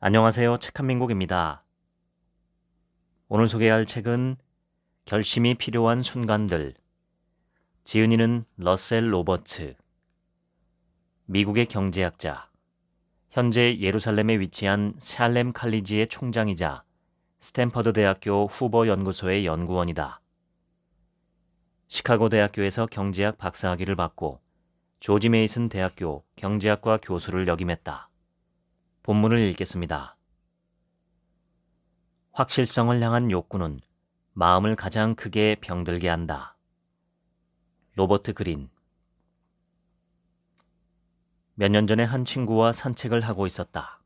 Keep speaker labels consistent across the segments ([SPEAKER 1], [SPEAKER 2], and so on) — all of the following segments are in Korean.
[SPEAKER 1] 안녕하세요. 책한민국입니다. 오늘 소개할 책은 결심이 필요한 순간들. 지은이는 러셀 로버츠. 미국의 경제학자. 현재 예루살렘에 위치한 샬렘 칼리지의 총장이자 스탠퍼드 대학교 후버 연구소의 연구원이다. 시카고 대학교에서 경제학 박사학위를 받고 조지 메이슨 대학교 경제학과 교수를 역임했다. 본문을 읽겠습니다. 확실성을 향한 욕구는 마음을 가장 크게 병들게 한다. 로버트 그린 몇 년 전에 한 친구와 산책을 하고 있었다.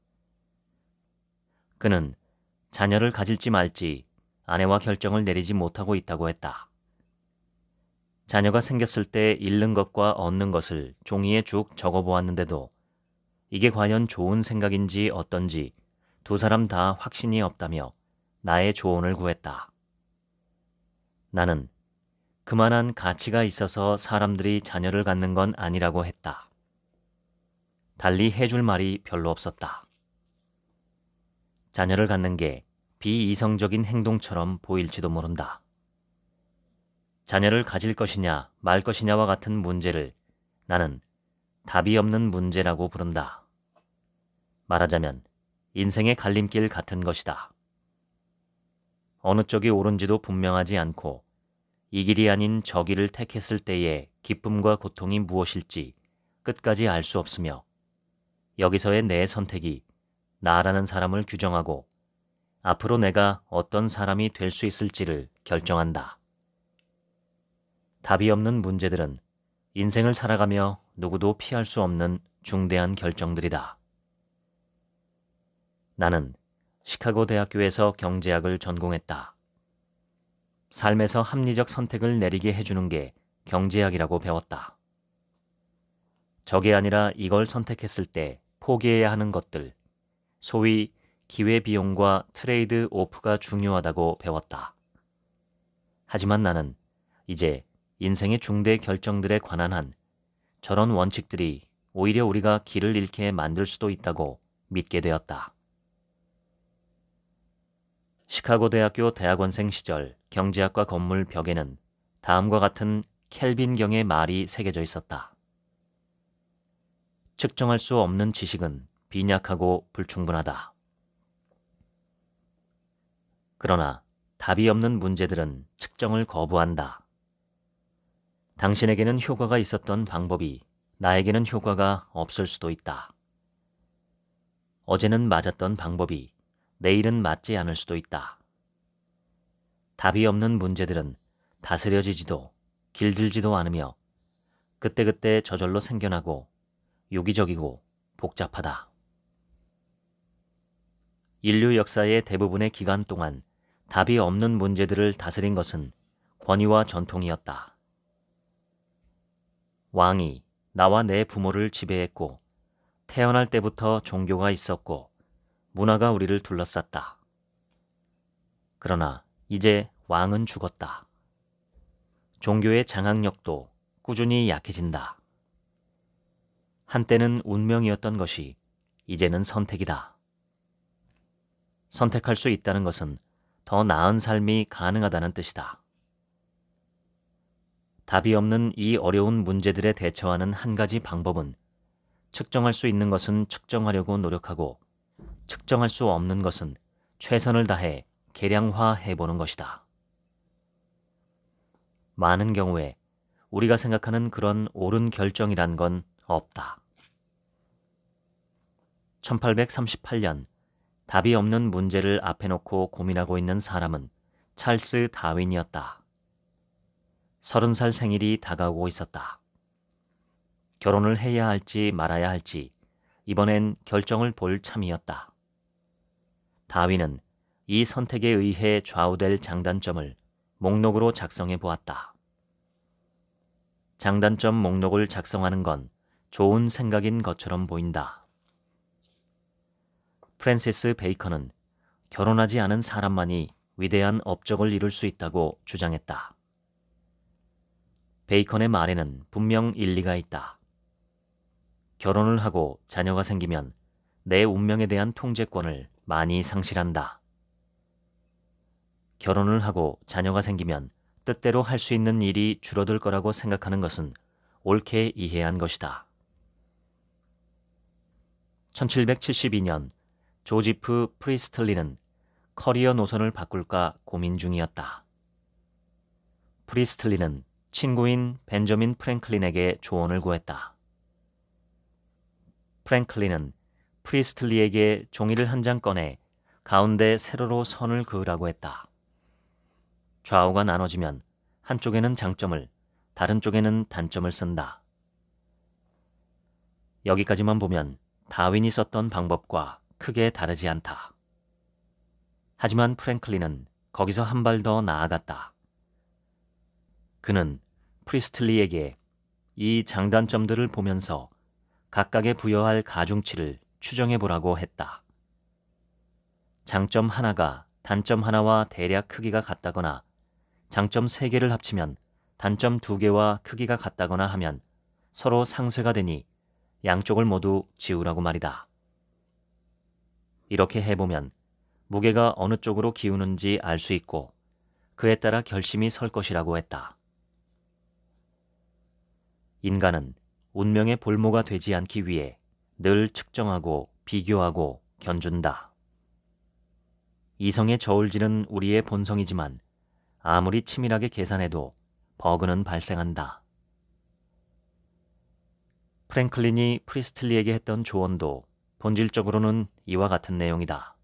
[SPEAKER 1] 그는 자녀를 가질지 말지 아내와 결정을 내리지 못하고 있다고 했다. 자녀가 생겼을 때 잃는 것과 얻는 것을 종이에 쭉 적어 보았는데도 이게 과연 좋은 생각인지 어떤지 두 사람 다 확신이 없다며 나의 조언을 구했다. 나는 그만한 가치가 있어서 사람들이 자녀를 갖는 건 아니라고 했다. 달리 해줄 말이 별로 없었다. 자녀를 갖는 게 비이성적인 행동처럼 보일지도 모른다. 자녀를 가질 것이냐 말 것이냐와 같은 문제를 나는 답이 없는 문제라고 부른다. 말하자면 인생의 갈림길 같은 것이다. 어느 쪽이 옳은지도 분명하지 않고 이 길이 아닌 저 길을 택했을 때의 기쁨과 고통이 무엇일지 끝까지 알 수 없으며 여기서의 내 선택이 나라는 사람을 규정하고 앞으로 내가 어떤 사람이 될 수 있을지를 결정한다. 답이 없는 문제들은 인생을 살아가며 누구도 피할 수 없는 중대한 결정들이다. 나는 시카고 대학교에서 경제학을 전공했다. 삶에서 합리적 선택을 내리게 해주는 게 경제학이라고 배웠다. 저게 아니라 이걸 선택했을 때 포기해야 하는 것들, 소위 기회비용과 트레이드 오프가 중요하다고 배웠다. 하지만 나는 이제 인생의 중대 결정들에 관한 한 저런 원칙들이 오히려 우리가 길을 잃게 만들 수도 있다고 믿게 되었다. 시카고 대학교 대학원생 시절 경제학과 건물 벽에는 다음과 같은 켈빈경의 말이 새겨져 있었다. 측정할 수 없는 지식은 빈약하고 불충분하다. 그러나 답이 없는 문제들은 측정을 거부한다. 당신에게는 효과가 있었던 방법이 나에게는 효과가 없을 수도 있다. 어제는 맞았던 방법이 내일은 맞지 않을 수도 있다. 답이 없는 문제들은 다스려지지도 길들지도 않으며 그때그때 저절로 생겨나고 유기적이고 복잡하다. 인류 역사의 대부분의 기간 동안 답이 없는 문제들을 다스린 것은 권위와 전통이었다. 왕이 나와 내 부모를 지배했고 태어날 때부터 종교가 있었고 문화가 우리를 둘러쌌다. 그러나 이제 왕은 죽었다. 종교의 장악력도 꾸준히 약해진다. 한때는 운명이었던 것이 이제는 선택이다. 선택할 수 있다는 것은 더 나은 삶이 가능하다는 뜻이다. 답이 없는 이 어려운 문제들에 대처하는 한 가지 방법은 측정할 수 있는 것은 측정하려고 노력하고 측정할 수 없는 것은 최선을 다해 개량화해 보는 것이다. 많은 경우에 우리가 생각하는 그런 옳은 결정이란 건 없다. 1838년 답이 없는 문제를 앞에 놓고 고민하고 있는 사람은 찰스 다윈이었다. 서른 살 생일이 다가오고 있었다. 결혼을 해야 할지 말아야 할지 이번엔 결정을 볼 참이었다. 다윈은 이 선택에 의해 좌우될 장단점을 목록으로 작성해 보았다. 장단점 목록을 작성하는 건 좋은 생각인 것처럼 보인다. 프랜시스 베이컨은 결혼하지 않은 사람만이 위대한 업적을 이룰 수 있다고 주장했다. 베이컨의 말에는 분명 일리가 있다. 결혼을 하고 자녀가 생기면 내 운명에 대한 통제권을 많이 상실한다. 결혼을 하고 자녀가 생기면 뜻대로 할 수 있는 일이 줄어들 거라고 생각하는 것은 옳게 이해한 것이다. 1772년 조지프 프리스틀리는 커리어 노선을 바꿀까 고민 중이었다. 프리스틀리는 친구인 벤저민 프랭클린에게 조언을 구했다. 프랭클린은 프리스틀리에게 종이를 한 장 꺼내 가운데 세로로 선을 그으라고 했다. 좌우가 나눠지면 한쪽에는 장점을, 다른 쪽에는 단점을 쓴다. 여기까지만 보면 다윈이 썼던 방법과 크게 다르지 않다. 하지만 프랭클린은 거기서 한 발 더 나아갔다. 그는 프리스틀리에게 이 장단점들을 보면서 각각의 부여할 가중치를 추정해 보라고 했다. 장점 하나가 단점 하나와 대략 크기가 같다거나 장점 세개를 합치면 단점 두개와 크기가 같다거나 하면 서로 상쇄가 되니 양쪽을 모두 지우라고 말이다. 이렇게 해보면 무게가 어느 쪽으로 기우는지 알 수 있고 그에 따라 결심이 설 것이라고 했다. 인간은 운명의 볼모가 되지 않기 위해 늘 측정하고 비교하고 견준다. 이성의 저울질은 우리의 본성이지만 아무리 치밀하게 계산해도 버그는 발생한다. 프랭클린이 프리스틀리에게 했던 조언도 본질적으로는 이와 같은 내용이다.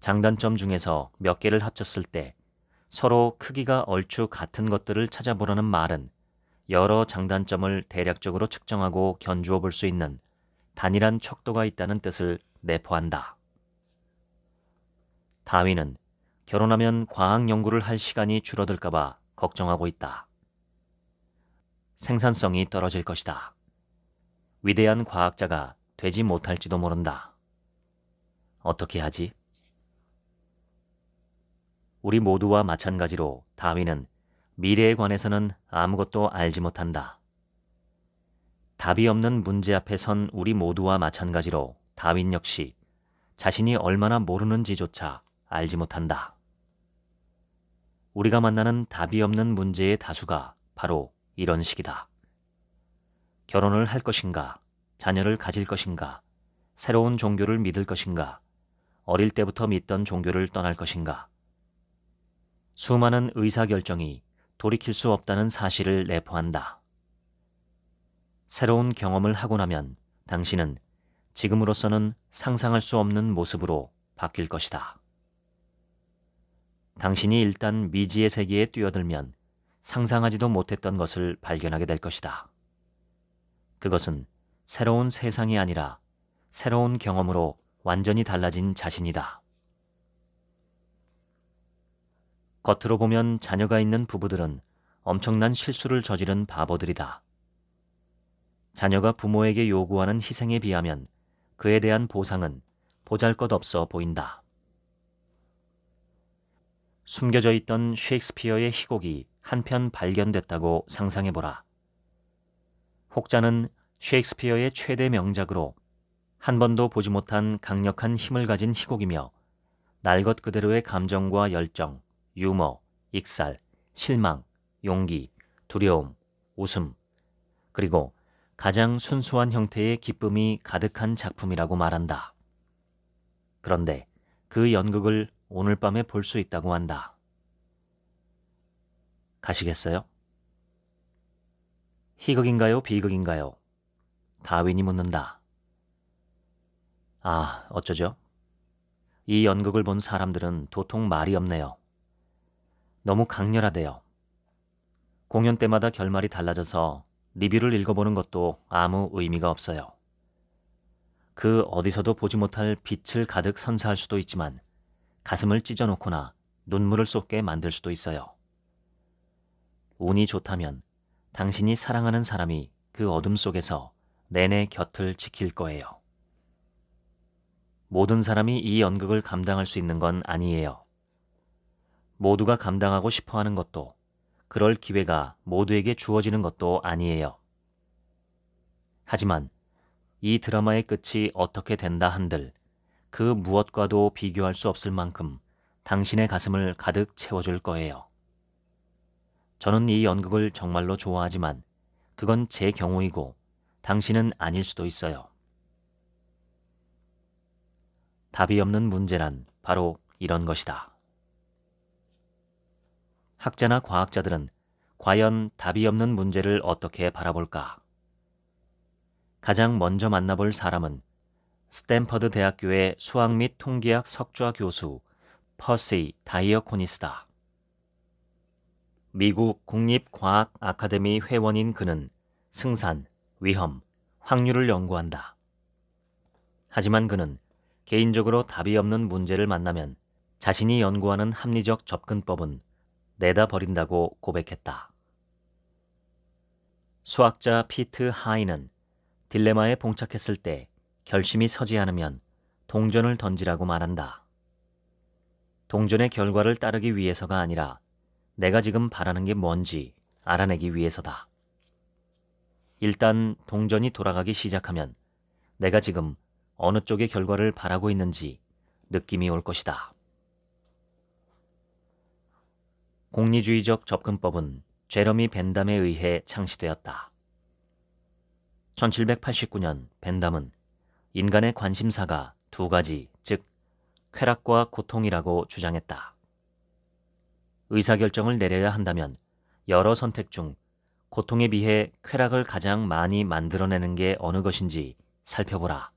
[SPEAKER 1] 장단점 중에서 몇 개를 합쳤을 때 서로 크기가 얼추 같은 것들을 찾아보라는 말은 여러 장단점을 대략적으로 측정하고 견주어 볼 수 있는 단일한 척도가 있다는 뜻을 내포한다. 다윈은 결혼하면 과학 연구를 할 시간이 줄어들까봐 걱정하고 있다. 생산성이 떨어질 것이다. 위대한 과학자가 되지 못할지도 모른다. 어떻게 하지? 우리 모두와 마찬가지로 다윈은 미래에 관해서는 아무것도 알지 못한다. 답이 없는 문제 앞에 선 우리 모두와 마찬가지로 다윈 역시 자신이 얼마나 모르는지조차 알지 못한다. 우리가 만나는 답이 없는 문제의 다수가 바로 이런 식이다. 결혼을 할 것인가, 자녀를 가질 것인가, 새로운 종교를 믿을 것인가, 어릴 때부터 믿던 종교를 떠날 것인가. 수많은 의사결정이 돌이킬 수 없다는 사실을 내포한다. 새로운 경험을 하고 나면 당신은 지금으로서는 상상할 수 없는 모습으로 바뀔 것이다. 당신이 일단 미지의 세계에 뛰어들면 상상하지도 못했던 것을 발견하게 될 것이다. 그것은 새로운 세상이 아니라 새로운 경험으로 완전히 달라진 자신이다. 겉으로 보면 자녀가 있는 부부들은 엄청난 실수를 저지른 바보들이다. 자녀가 부모에게 요구하는 희생에 비하면 그에 대한 보상은 보잘 것 없어 보인다. 숨겨져 있던 셰익스피어의 희곡이 한편 발견됐다고 상상해보라. 혹자는 셰익스피어의 최대 명작으로 한 번도 보지 못한 강력한 힘을 가진 희곡이며 날것 그대로의 감정과 열정, 유머, 익살, 실망, 용기, 두려움, 웃음, 그리고 가장 순수한 형태의 기쁨이 가득한 작품이라고 말한다. 그런데 그 연극을 오늘 밤에 볼 수 있다고 한다. 가시겠어요? 희극인가요? 비극인가요? 다윈이 묻는다. 아, 어쩌죠? 이 연극을 본 사람들은 도통 말이 없네요. 너무 강렬하대요. 공연 때마다 결말이 달라져서 리뷰를 읽어보는 것도 아무 의미가 없어요. 그 어디서도 보지 못할 빛을 가득 선사할 수도 있지만 가슴을 찢어놓거나 눈물을 쏟게 만들 수도 있어요. 운이 좋다면 당신이 사랑하는 사람이 그 어둠 속에서 내내 곁을 지킬 거예요. 모든 사람이 이 연극을 감당할 수 있는 건 아니에요. 모두가 감당하고 싶어 하는 것도 그럴 기회가 모두에게 주어지는 것도 아니에요. 하지만 이 드라마의 끝이 어떻게 된다 한들 그 무엇과도 비교할 수 없을 만큼 당신의 가슴을 가득 채워줄 거예요. 저는 이 연극을 정말로 좋아하지만 그건 제 경우이고 당신은 아닐 수도 있어요. 답이 없는 문제란 바로 이런 것이다. 학자나 과학자들은 과연 답이 없는 문제를 어떻게 바라볼까? 가장 먼저 만나볼 사람은 스탠퍼드 대학교의 수학 및 통계학 석좌 교수 퍼시 다이어코니스다. 미국 국립과학 아카데미 회원인 그는 승산, 위험, 확률을 연구한다. 하지만 그는 개인적으로 답이 없는 문제를 만나면 자신이 연구하는 합리적 접근법은 내다 버린다고 고백했다. 수학자 피트 하이는 딜레마에 봉착했을 때 결심이 서지 않으면 동전을 던지라고 말한다. 동전의 결과를 따르기 위해서가 아니라 내가 지금 바라는 게 뭔지 알아내기 위해서다. 일단 동전이 돌아가기 시작하면 내가 지금 어느 쪽의 결과를 바라고 있는지 느낌이 올 것이다. 공리주의적 접근법은 제러미 벤담에 의해 창시되었다. 1789년 벤담은 인간의 관심사가 두 가지, 즉 쾌락과 고통이라고 주장했다. 의사결정을 내려야 한다면 여러 선택 중 고통에 비해 쾌락을 가장 많이 만들어내는 게 어느 것인지 살펴보라.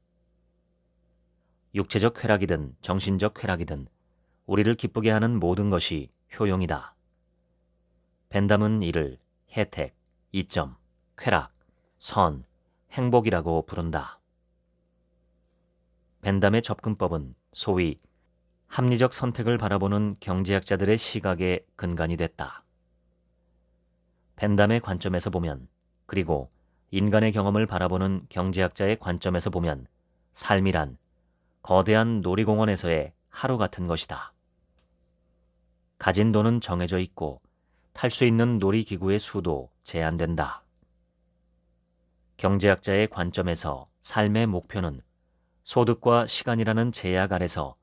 [SPEAKER 1] 육체적 쾌락이든 정신적 쾌락이든 우리를 기쁘게 하는 모든 것이 효용이다. 벤담은 이를 혜택, 이점, 쾌락, 선, 행복이라고 부른다. 벤담의 접근법은 소위 합리적 선택을 바라보는 경제학자들의 시각의 근간이 됐다. 벤담의 관점에서 보면, 그리고 인간의 경험을 바라보는 경제학자의 관점에서 보면, 삶이란 거대한 놀이공원에서의 하루 같은 것이다. 가진 돈은 정해져 있고, 탈수 있는 놀이기구의 수도 제한된다. 경제학자의 관점에서 삶의 목표는 소득과 시간이라는 제약 아래서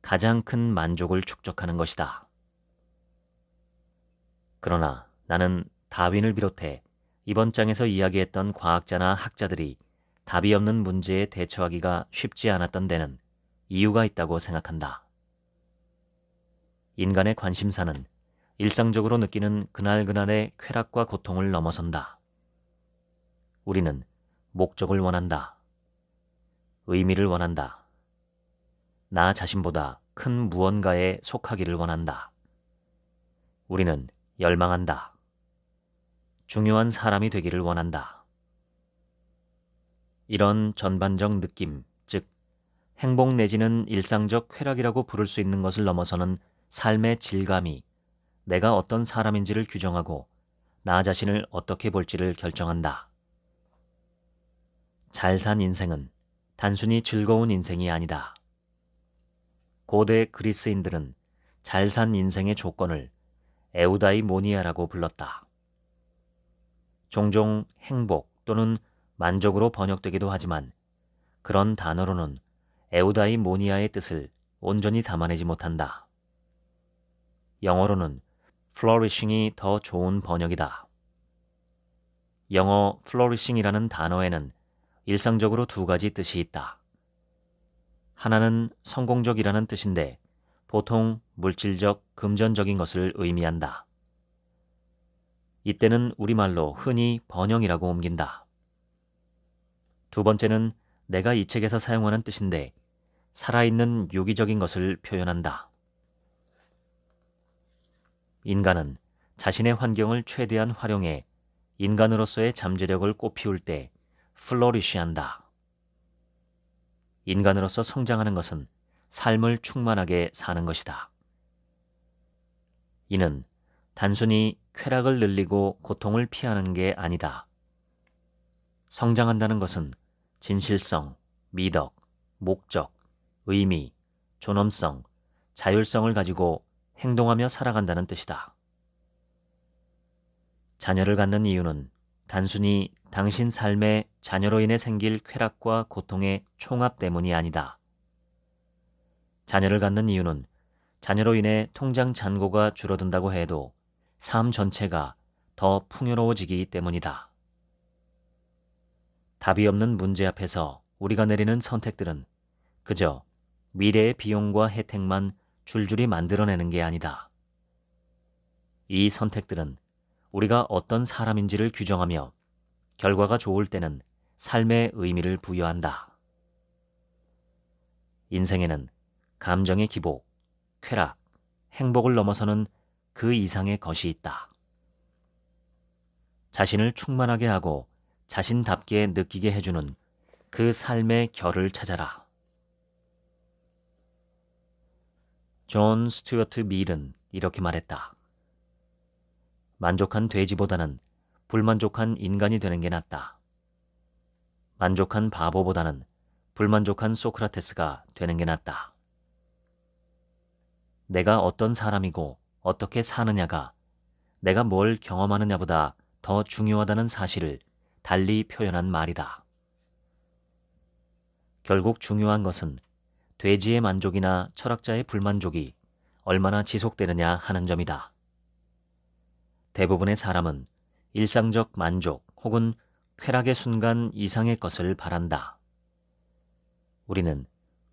[SPEAKER 1] 가장 큰 만족을 축적하는 것이다. 그러나 나는 다윈을 비롯해 이번 장에서 이야기했던 과학자나 학자들이 답이 없는 문제에 대처하기가 쉽지 않았던 데는 이유가 있다고 생각한다. 인간의 관심사는 일상적으로 느끼는 그날그날의 쾌락과 고통을 넘어선다. 우리는 목적을 원한다. 의미를 원한다. 나 자신보다 큰 무언가에 속하기를 원한다. 우리는 열망한다. 중요한 사람이 되기를 원한다. 이런 전반적 느낌, 즉, 행복 내지는 일상적 쾌락이라고 부를 수 있는 것을 넘어서는 삶의 질감이 내가 어떤 사람인지를 규정하고 나 자신을 어떻게 볼지를 결정한다. 잘 산 인생은 단순히 즐거운 인생이 아니다. 고대 그리스인들은 잘 산 인생의 조건을 에우다이모니아라고 불렀다. 종종 행복 또는 만족으로 번역되기도 하지만 그런 단어로는 에우다이모니아의 뜻을 온전히 담아내지 못한다. 영어로는 flourishing이 더 좋은 번역이다. 영어 flourishing이라는 단어에는 일상적으로 두 가지 뜻이 있다. 하나는 성공적이라는 뜻인데 보통 물질적, 금전적인 것을 의미한다. 이때는 우리말로 흔히 번영이라고 옮긴다. 두 번째는 내가 이 책에서 사용하는 뜻인데 살아있는 유기적인 것을 표현한다. 인간은 자신의 환경을 최대한 활용해 인간으로서의 잠재력을 꽃피울 때 플로리시한다. 인간으로서 성장하는 것은 삶을 충만하게 사는 것이다. 이는 단순히 쾌락을 늘리고 고통을 피하는 게 아니다. 성장한다는 것은 진실성, 미덕, 목적, 의미, 존엄성, 자율성을 가지고 행동하며 살아간다는 뜻이다. 자녀를 갖는 이유는 단순히 당신 삶에 자녀로 인해 생길 쾌락과 고통의 총합 때문이 아니다. 자녀를 갖는 이유는 자녀로 인해 통장 잔고가 줄어든다고 해도 삶 전체가 더 풍요로워지기 때문이다. 답이 없는 문제 앞에서 우리가 내리는 선택들은 그저 미래의 비용과 혜택만 줄줄이 만들어내는 게 아니다. 이 선택들은 우리가 어떤 사람인지를 규정하며 결과가 좋을 때는 삶의 의미를 부여한다. 인생에는 감정의 기복, 쾌락, 행복을 넘어서는 그 이상의 것이 있다. 자신을 충만하게 하고 자신답게 느끼게 해주는 그 삶의 결을 찾아라. 존 스튜어트 밀은 이렇게 말했다. 만족한 돼지보다는 불만족한 인간이 되는 게 낫다. 만족한 바보보다는 불만족한 소크라테스가 되는 게 낫다. 내가 어떤 사람이고 어떻게 사느냐가 내가 뭘 경험하느냐보다 더 중요하다는 사실을 달리 표현한 말이다. 결국 중요한 것은 돼지의 만족이나 철학자의 불만족이 얼마나 지속되느냐 하는 점이다. 대부분의 사람은 일상적 만족 혹은 쾌락의 순간 이상의 것을 바란다. 우리는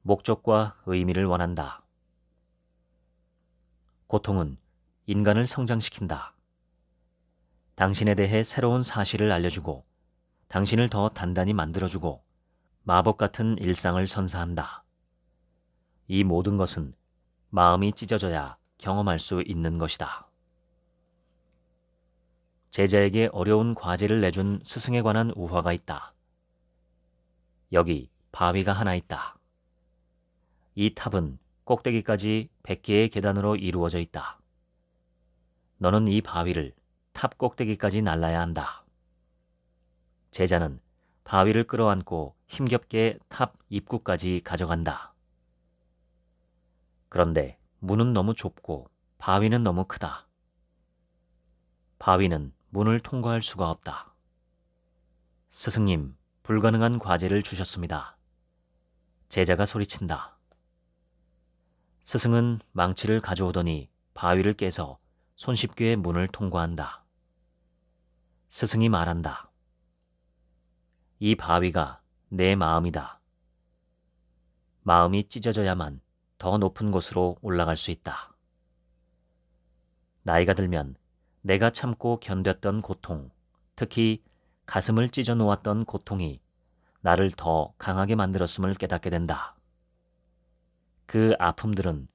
[SPEAKER 1] 목적과 의미를 원한다. 고통은 인간을 성장시킨다. 당신에 대해 새로운 사실을 알려주고 당신을 더 단단히 만들어주고 마법 같은 일상을 선사한다. 이 모든 것은 마음이 찢어져야 경험할 수 있는 것이다. 제자에게 어려운 과제를 내준 스승에 관한 우화가 있다. 여기 바위가 하나 있다. 이 탑은 꼭대기까지 100개의 계단으로 이루어져 있다. 너는 이 바위를 탑 꼭대기까지 날라야 한다. 제자는 바위를 끌어안고 힘겹게 탑 입구까지 가져간다. 그런데 문은 너무 좁고 바위는 너무 크다. 바위는 문을 통과할 수가 없다. 스승님, 불가능한 과제를 주셨습니다. 제자가 소리친다. 스승은 망치를 가져오더니 바위를 깨서 손쉽게 문을 통과한다. 스승이 말한다. 이 바위가 내 마음이다. 마음이 찢어져야만 더 높은 곳으로 올라갈 수 있다. 나이가 들면 내가 참고 견뎠던 고통, 특히 가슴을 찢어 놓았던 고통이 나를 더 강하게 만들었음을 깨닫게 된다. 그 아픔들은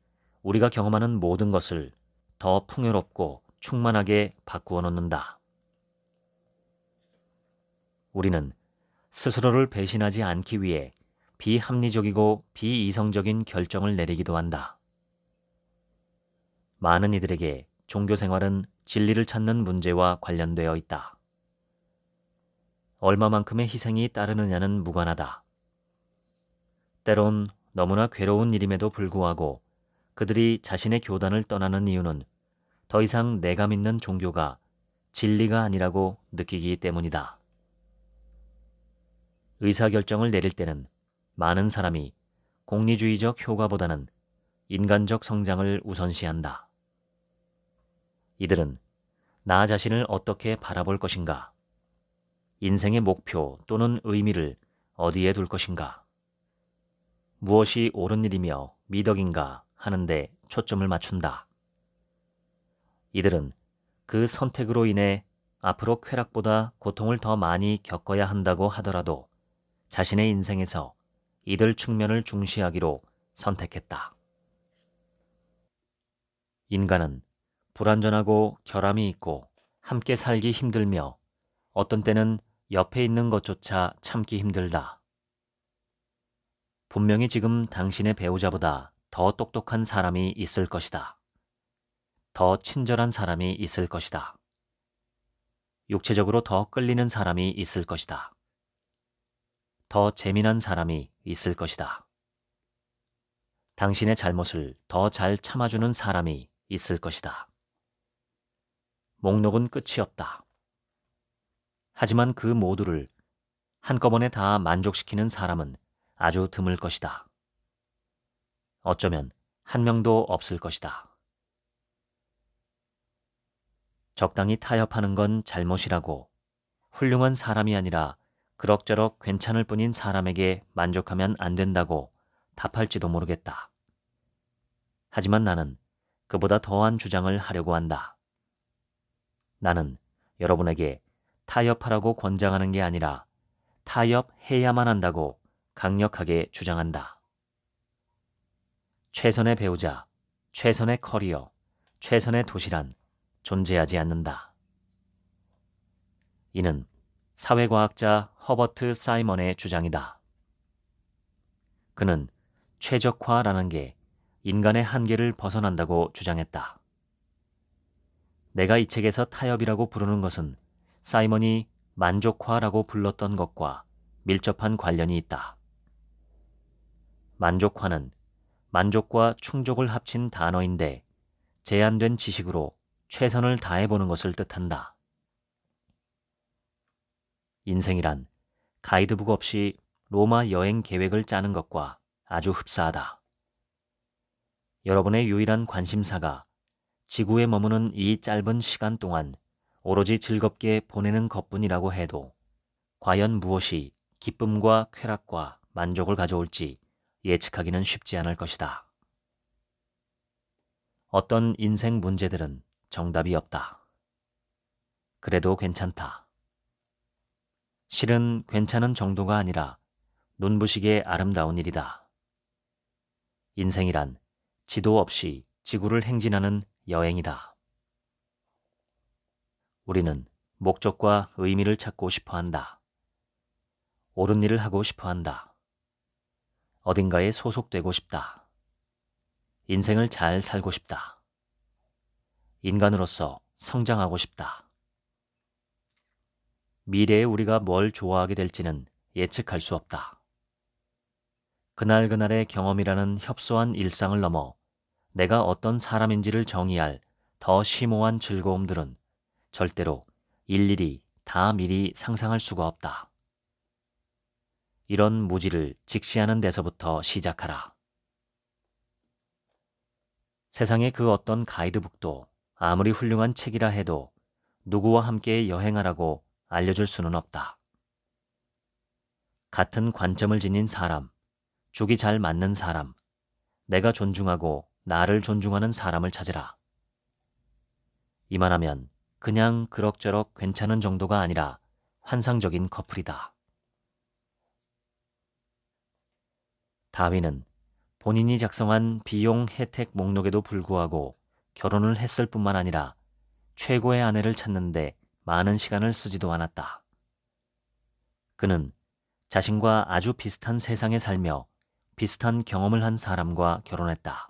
[SPEAKER 1] 우리가 경험하는 모든 것을 더 풍요롭고 충만하게 바꾸어 놓는다. 우리는 스스로를 배신하지 않기 위해 비합리적이고 비이성적인 결정을 내리기도 한다. 많은 이들에게 종교 생활은 진리를 찾는 문제와 관련되어 있다. 얼마만큼의 희생이 따르느냐는 무관하다. 때론 너무나 괴로운 일임에도 불구하고 그들이 자신의 교단을 떠나는 이유는 더 이상 내가 믿는 종교가 진리가 아니라고 느끼기 때문이다. 의사결정을 내릴 때는 많은 사람이 공리주의적 효과보다는 인간적 성장을 우선시한다. 이들은 나 자신을 어떻게 바라볼 것인가? 인생의 목표 또는 의미를 어디에 둘 것인가? 무엇이 옳은 일이며 미덕인가 하는데 초점을 맞춘다. 이들은 그 선택으로 인해 앞으로 쾌락보다 고통을 더 많이 겪어야 한다고 하더라도 자신의 인생에서 이들 측면을 중시하기로 선택했다. 인간은 불완전하고 결함이 있고 함께 살기 힘들며 어떤 때는 옆에 있는 것조차 참기 힘들다. 분명히 지금 당신의 배우자보다 더 똑똑한 사람이 있을 것이다. 더 친절한 사람이 있을 것이다. 육체적으로 더 끌리는 사람이 있을 것이다. 더 재미난 사람이 있을 것이다. 당신의 잘못을 더 잘 참아주는 사람이 있을 것이다. 목록은 끝이 없다. 하지만 그 모두를 한꺼번에 다 만족시키는 사람은 아주 드물 것이다. 어쩌면 한 명도 없을 것이다. 적당히 타협하는 건 잘못이라고 훌륭한 사람이 아니라 그럭저럭 괜찮을 뿐인 사람에게 만족하면 안 된다고 답할지도 모르겠다. 하지만 나는 그보다 더한 주장을 하려고 한다. 나는 여러분에게 타협하라고 권장하는 게 아니라 타협해야만 한다고 강력하게 주장한다. 최선의 배우자, 최선의 커리어, 최선의 도시란 존재하지 않는다. 이는 사회과학자 허버트 사이먼의 주장이다. 그는 최적화라는 게 인간의 한계를 벗어난다고 주장했다. 내가 이 책에서 타협이라고 부르는 것은 사이먼이 만족화라고 불렀던 것과 밀접한 관련이 있다. 만족화는 만족과 충족을 합친 단어인데 제한된 지식으로 최선을 다해보는 것을 뜻한다. 인생이란 가이드북 없이 로마 여행 계획을 짜는 것과 아주 흡사하다. 여러분의 유일한 관심사가 지구에 머무는 이 짧은 시간 동안 오로지 즐겁게 보내는 것뿐이라고 해도 과연 무엇이 기쁨과 쾌락과 만족을 가져올지 예측하기는 쉽지 않을 것이다. 어떤 인생 문제들은 정답이 없다. 그래도 괜찮다. 실은 괜찮은 정도가 아니라 눈부시게 아름다운 일이다. 인생이란 지도 없이 지구를 행진하는 여행이다. 우리는 목적과 의미를 찾고 싶어 한다. 옳은 일을 하고 싶어 한다. 어딘가에 소속되고 싶다. 인생을 잘 살고 싶다. 인간으로서 성장하고 싶다. 미래에 우리가 뭘 좋아하게 될지는 예측할 수 없다. 그날그날의 경험이라는 협소한 일상을 넘어 내가 어떤 사람인지를 정의할 더 심오한 즐거움들은 절대로 일일이 다 미리 상상할 수가 없다. 이런 무지를 직시하는 데서부터 시작하라. 세상의 그 어떤 가이드북도 아무리 훌륭한 책이라 해도 누구와 함께 여행하라고 알려줄 수는 없다. 같은 관점을 지닌 사람, 죽이 잘 맞는 사람, 내가 존중하고 나를 존중하는 사람을 찾으라. 이만하면 그냥 그럭저럭 괜찮은 정도가 아니라 환상적인 커플이다. 다윈은 본인이 작성한 비용 혜택 목록에도 불구하고 결혼을 했을 뿐만 아니라 최고의 아내를 찾는데 많은 시간을 쓰지도 않았다. 그는 자신과 아주 비슷한 세상에 살며 비슷한 경험을 한 사람과 결혼했다.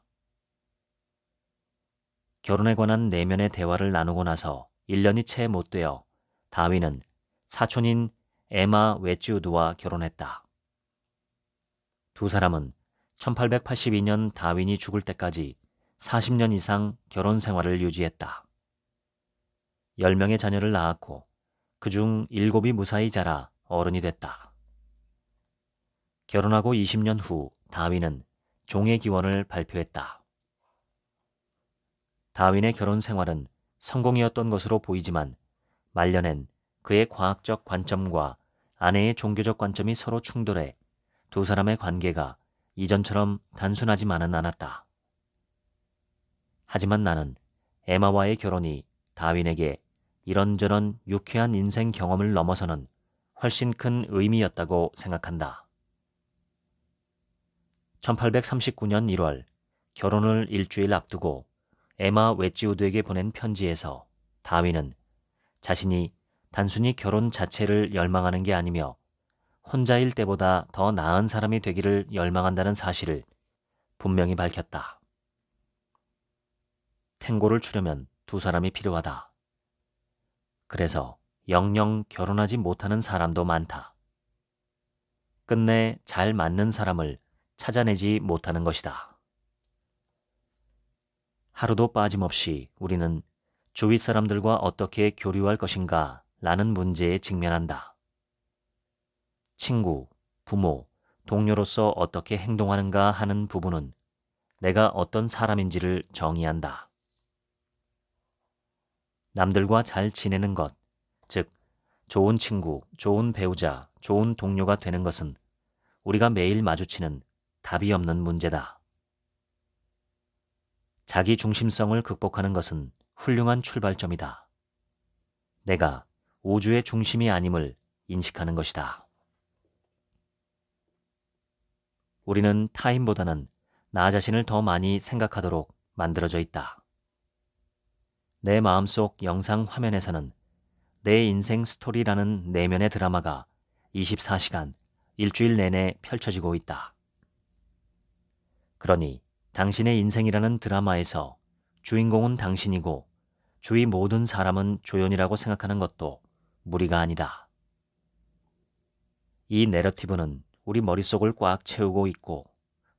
[SPEAKER 1] 결혼에 관한 내면의 대화를 나누고 나서 1년이 채 못 되어 다윈은 사촌인 에마 웨지우드와 결혼했다. 두 사람은 1882년 다윈이 죽을 때까지 40년 이상 결혼 생활을 유지했다. 10명의 자녀를 낳았고 그 중 7이 무사히 자라 어른이 됐다. 결혼하고 20년 후 다윈은 종의 기원을 발표했다. 다윈의 결혼 생활은 성공이었던 것으로 보이지만 말년엔 그의 과학적 관점과 아내의 종교적 관점이 서로 충돌해 두 사람의 관계가 이전처럼 단순하지만은 않았다. 하지만 나는 에마와의 결혼이 다윈에게 이런저런 유쾌한 인생 경험을 넘어서는 훨씬 큰 의미였다고 생각한다. 1839년 1월 결혼을 일주일 앞두고 에마 웨지우드에게 보낸 편지에서 다윈은 자신이 단순히 결혼 자체를 열망하는 게 아니며 혼자일 때보다 더 나은 사람이 되기를 열망한다는 사실을 분명히 밝혔다. 탱고를 추려면 두 사람이 필요하다. 그래서 영영 결혼하지 못하는 사람도 많다. 끝내 잘 맞는 사람을 찾아내지 못하는 것이다. 하루도 빠짐없이 우리는 주위 사람들과 어떻게 교류할 것인가 라는 문제에 직면한다. 친구, 부모, 동료로서 어떻게 행동하는가 하는 부분은 내가 어떤 사람인지를 정의한다. 남들과 잘 지내는 것, 즉, 좋은 친구, 좋은 배우자, 좋은 동료가 되는 것은 우리가 매일 마주치는 답이 없는 문제다. 자기 중심성을 극복하는 것은 훌륭한 출발점이다. 내가 우주의 중심이 아님을 인식하는 것이다. 우리는 타인보다는 나 자신을 더 많이 생각하도록 만들어져 있다. 내 마음속 영상 화면에서는 내 인생 스토리라는 내면의 드라마가 24시간 일주일 내내 펼쳐지고 있다. 그러니 당신의 인생이라는 드라마에서 주인공은 당신이고 주위 모든 사람은 조연이라고 생각하는 것도 무리가 아니다. 이 내러티브는 우리 머릿속을 꽉 채우고 있고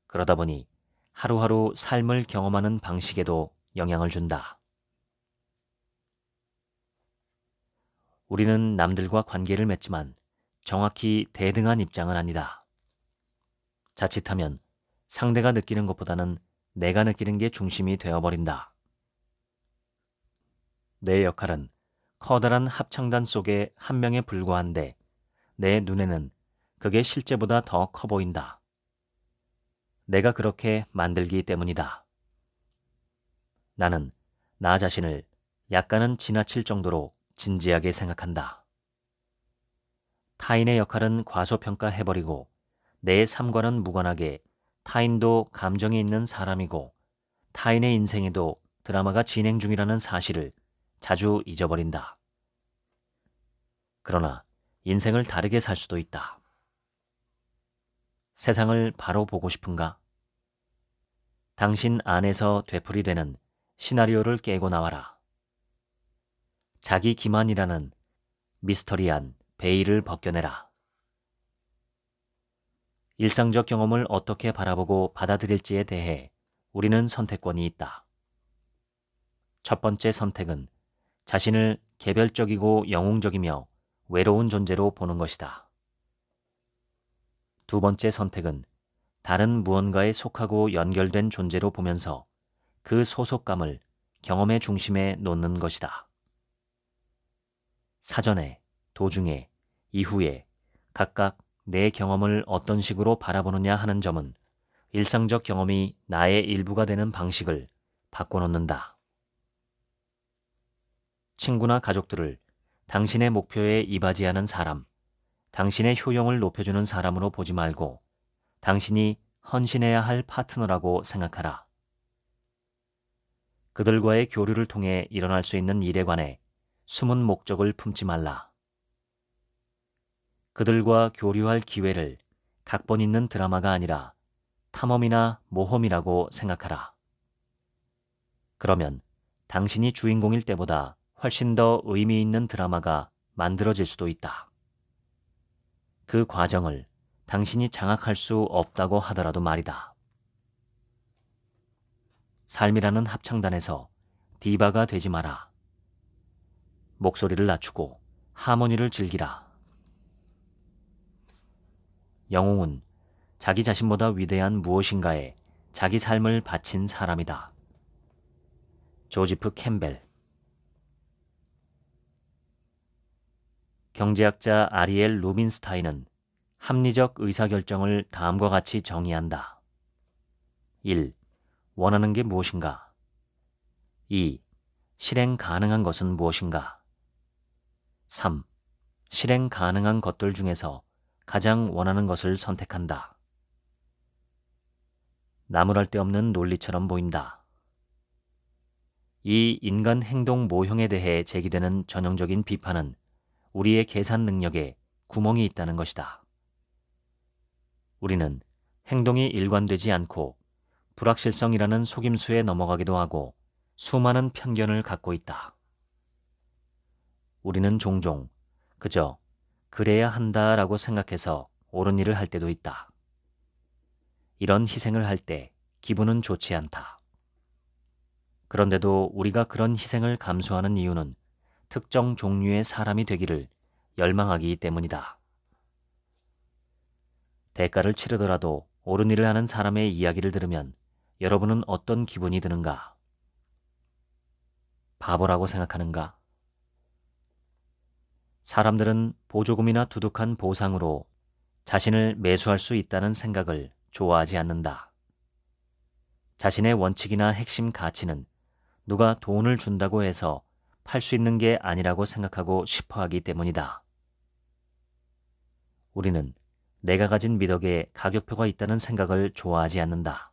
[SPEAKER 1] 그러다 보니 하루하루 삶을 경험하는 방식에도 영향을 준다. 우리는 남들과 관계를 맺지만 정확히 대등한 입장은 아니다. 자칫하면 상대가 느끼는 것보다는 내가 느끼는 게 중심이 되어버린다. 내 역할은 커다란 합창단 속의 한 명에 불과한데 내 눈에는 그게 실제보다 더 커 보인다. 내가 그렇게 만들기 때문이다. 나는 나 자신을 약간은 지나칠 정도로 진지하게 생각한다. 타인의 역할은 과소평가해버리고 내 삶과는 무관하게 타인도 감정이 있는 사람이고 타인의 인생에도 드라마가 진행 중이라는 사실을 자주 잊어버린다. 그러나 인생을 다르게 살 수도 있다. 세상을 바로 보고 싶은가? 당신 안에서 되풀이되는 시나리오를 깨고 나와라. 자기 기만이라는 미스터리한 베일을 벗겨내라. 일상적 경험을 어떻게 바라보고 받아들일지에 대해 우리는 선택권이 있다. 첫 번째 선택은 자신을 개별적이고 영웅적이며 외로운 존재로 보는 것이다. 두 번째 선택은 다른 무언가에 속하고 연결된 존재로 보면서 그 소속감을 경험의 중심에 놓는 것이다. 사전에, 도중에, 이후에 각각 내 경험을 어떤 식으로 바라보느냐 하는 점은 일상적 경험이 나의 일부가 되는 방식을 바꿔놓는다. 친구나 가족들을 당신의 목표에 이바지하는 사람, 당신의 효용을 높여주는 사람으로 보지 말고 당신이 헌신해야 할 파트너라고 생각하라. 그들과의 교류를 통해 일어날 수 있는 일에 관해 숨은 목적을 품지 말라. 그들과 교류할 기회를 각본 있는 드라마가 아니라 탐험이나 모험이라고 생각하라. 그러면 당신이 주인공일 때보다 훨씬 더 의미 있는 드라마가 만들어질 수도 있다. 그 과정을 당신이 장악할 수 없다고 하더라도 말이다. 삶이라는 합창단에서 디바가 되지 마라. 목소리를 낮추고 하모니를 즐기라. 영웅은 자기 자신보다 위대한 무엇인가에 자기 삶을 바친 사람이다. 조지프 캠벨 경제학자 아리엘 루빈스타인은 합리적 의사결정을 다음과 같이 정의한다. 1. 원하는 게 무엇인가? 2. 실행 가능한 것은 무엇인가? 3. 실행 가능한 것들 중에서 가장 원하는 것을 선택한다. 나무랄 데 없는 논리처럼 보인다. 이 인간 행동 모형에 대해 제기되는 전형적인 비판은 우리의 계산 능력에 구멍이 있다는 것이다. 우리는 행동이 일관되지 않고 불확실성이라는 속임수에 넘어가기도 하고 수많은 편견을 갖고 있다. 우리는 종종 그저 그래야 한다라고 생각해서 옳은 일을 할 때도 있다. 이런 희생을 할 때 기분은 좋지 않다. 그런데도 우리가 그런 희생을 감수하는 이유는 특정 종류의 사람이 되기를 열망하기 때문이다. 대가를 치르더라도 옳은 일을 하는 사람의 이야기를 들으면 여러분은 어떤 기분이 드는가? 바보라고 생각하는가? 사람들은 보조금이나 두둑한 보상으로 자신을 매수할 수 있다는 생각을 좋아하지 않는다. 자신의 원칙이나 핵심 가치는 누가 돈을 준다고 해서 팔 수 있는 게 아니라고 생각하고 싶어 하기 때문이다. 우리는 내가 가진 미덕에 가격표가 있다는 생각을 좋아하지 않는다.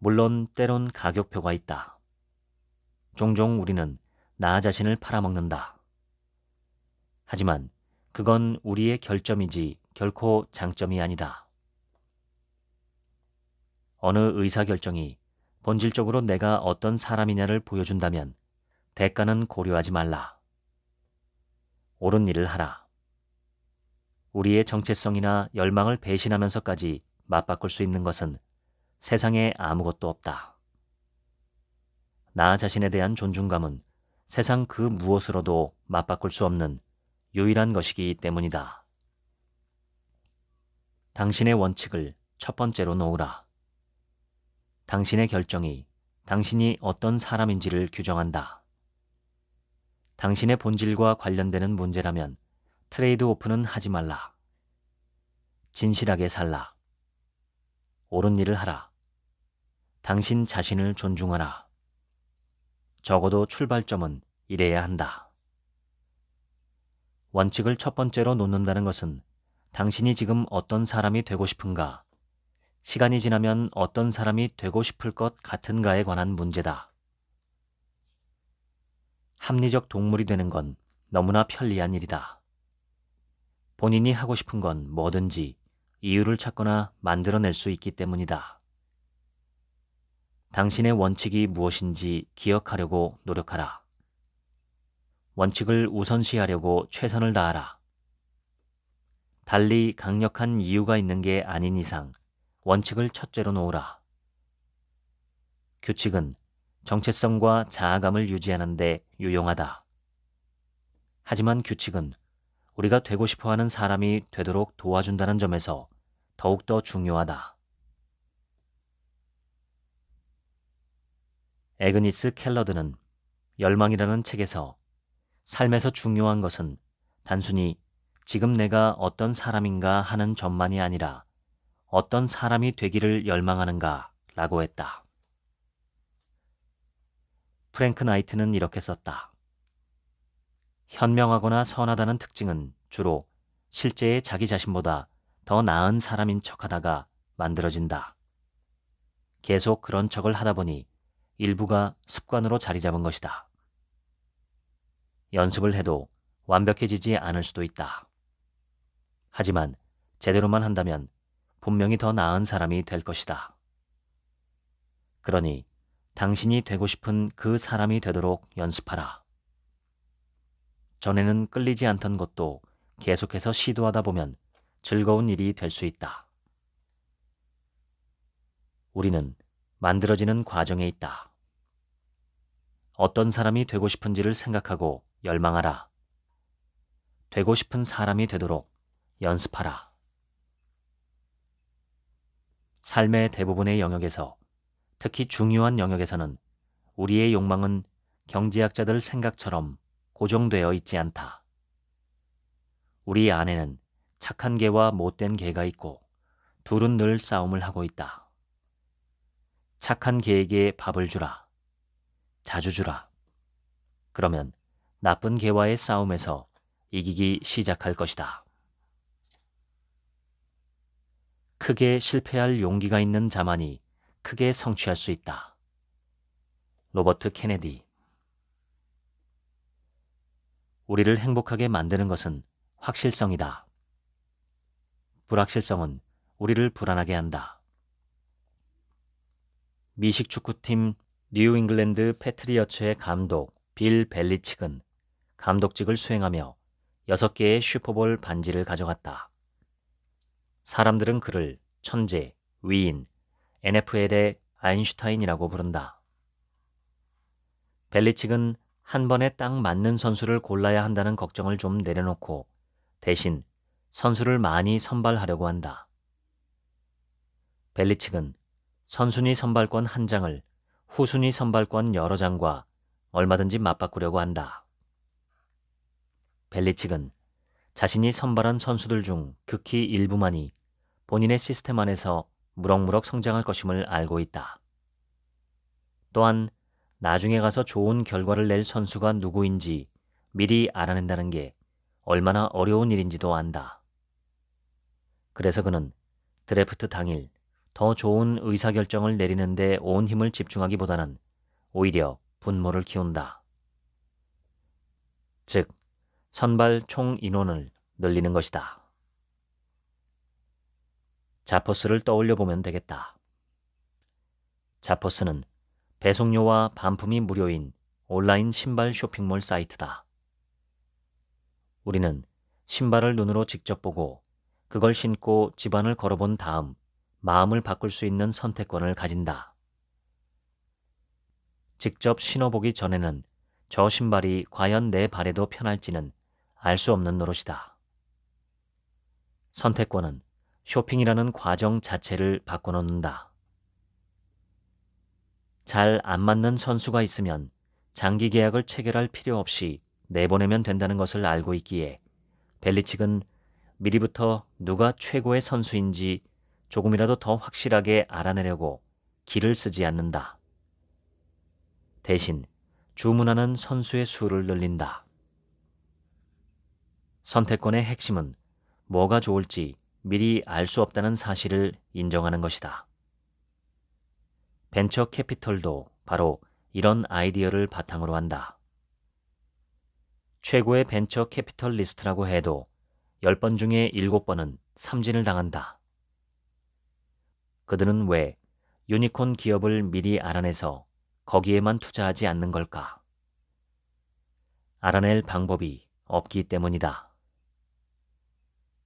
[SPEAKER 1] 물론 때론 가격표가 있다. 종종 우리는 나 자신을 팔아먹는다. 하지만 그건 우리의 결점이지 결코 장점이 아니다. 어느 의사결정이 본질적으로 내가 어떤 사람이냐를 보여준다면 대가는 고려하지 말라. 옳은 일을 하라. 우리의 정체성이나 열망을 배신하면서까지 맞바꿀 수 있는 것은 세상에 아무것도 없다. 나 자신에 대한 존중감은 세상 그 무엇으로도 맞바꿀 수 없는 유일한 것이기 때문이다. 당신의 원칙을 첫 번째로 놓으라. 당신의 결정이 당신이 어떤 사람인지를 규정한다. 당신의 본질과 관련되는 문제라면 트레이드 오프는 하지 말라. 진실하게 살라. 옳은 일을 하라. 당신 자신을 존중하라. 적어도 출발점은 이래야 한다. 원칙을 첫 번째로 놓는다는 것은 당신이 지금 어떤 사람이 되고 싶은가, 시간이 지나면 어떤 사람이 되고 싶을 것 같은가에 관한 문제다. 합리적 동물이 되는 건 너무나 편리한 일이다. 본인이 하고 싶은 건 뭐든지 이유를 찾거나 만들어낼 수 있기 때문이다. 당신의 원칙이 무엇인지 기억하려고 노력하라. 원칙을 우선시하려고 최선을 다하라. 달리 강력한 이유가 있는 게 아닌 이상 원칙을 첫째로 놓으라. 규칙은 정체성과 자아감을 유지하는데 유용하다. 하지만 규칙은 우리가 되고 싶어 하는 사람이 되도록 도와준다는 점에서 더욱더 중요하다. 에그니스 켈러드는 열망이라는 책에서 삶에서 중요한 것은 단순히 지금 내가 어떤 사람인가 하는 점만이 아니라 어떤 사람이 되기를 열망하는가 라고 했다. 프랭크 나이트는 이렇게 썼다. 현명하거나 선하다는 특징은 주로 실제의 자기 자신보다 더 나은 사람인 척 하다가 만들어진다. 계속 그런 척을 하다 보니 일부가 습관으로 자리 잡은 것이다. 연습을 해도 완벽해지지 않을 수도 있다. 하지만 제대로만 한다면 분명히 더 나은 사람이 될 것이다. 그러니 당신이 되고 싶은 그 사람이 되도록 연습하라. 전에는 끌리지 않던 것도 계속해서 시도하다 보면 즐거운 일이 될 수 있다. 우리는 만들어지는 과정에 있다. 어떤 사람이 되고 싶은지를 생각하고 열망하라. 되고 싶은 사람이 되도록 연습하라. 삶의 대부분의 영역에서 특히 중요한 영역에서는 우리의 욕망은 경제학자들 생각처럼 고정되어 있지 않다. 우리 안에는 착한 개와 못된 개가 있고 둘은 늘 싸움을 하고 있다. 착한 개에게 밥을 주라. 자주 주라. 그러면 나쁜 개와의 싸움에서 이기기 시작할 것이다. 크게 실패할 용기가 있는 자만이 크게 성취할 수 있다. 로버트 케네디 우리를 행복하게 만드는 것은 확실성이다. 불확실성은 우리를 불안하게 한다. 미식 축구팀 뉴잉글랜드 패트리어츠의 감독 빌 벨리칙은 감독직을 수행하며 6개의 슈퍼볼 반지를 가져갔다. 사람들은 그를 천재, 위인, NFL의 아인슈타인이라고 부른다. 벨리칙은 한 번에 딱 맞는 선수를 골라야 한다는 걱정을 좀 내려놓고 대신 선수를 많이 선발하려고 한다. 벨리칙은 선순위 선발권 한 장을 후순위 선발권 여러 장과 얼마든지 맞바꾸려고 한다. 벨리 측은 자신이 선발한 선수들 중 극히 일부만이 본인의 시스템 안에서 무럭무럭 성장할 것임을 알고 있다. 또한 나중에 가서 좋은 결과를 낼 선수가 누구인지 미리 알아낸다는 게 얼마나 어려운 일인지도 안다. 그래서 그는 드래프트 당일 더 좋은 의사결정을 내리는데 온 힘을 집중하기보다는 오히려 분모를 키운다. 즉, 선발 총 인원을 늘리는 것이다. 자포스를 떠올려 보면 되겠다. 자포스는 배송료와 반품이 무료인 온라인 신발 쇼핑몰 사이트다. 우리는 신발을 눈으로 직접 보고 그걸 신고 집안을 걸어본 다음 마음을 바꿀 수 있는 선택권을 가진다. 직접 신어보기 전에는 저 신발이 과연 내 발에도 편할지는 알수 없는 노릇이다. 선택권은 쇼핑이라는 과정 자체를 바꿔놓는다. 잘 안 맞는 선수가 있으면 장기 계약을 체결할 필요 없이 내보내면 된다는 것을 알고 있기에 벨리 측은 미리부터 누가 최고의 선수인지 조금이라도 더 확실하게 알아내려고 길을 쓰지 않는다. 대신 주문하는 선수의 수를 늘린다. 선택권의 핵심은 뭐가 좋을지 미리 알 수 없다는 사실을 인정하는 것이다. 벤처 캐피털도 바로 이런 아이디어를 바탕으로 한다. 최고의 벤처 캐피털 리스트라고 해도 10번 중에 7번은 삼진을 당한다. 그들은 왜 유니콘 기업을 미리 알아내서 거기에만 투자하지 않는 걸까? 알아낼 방법이 없기 때문이다.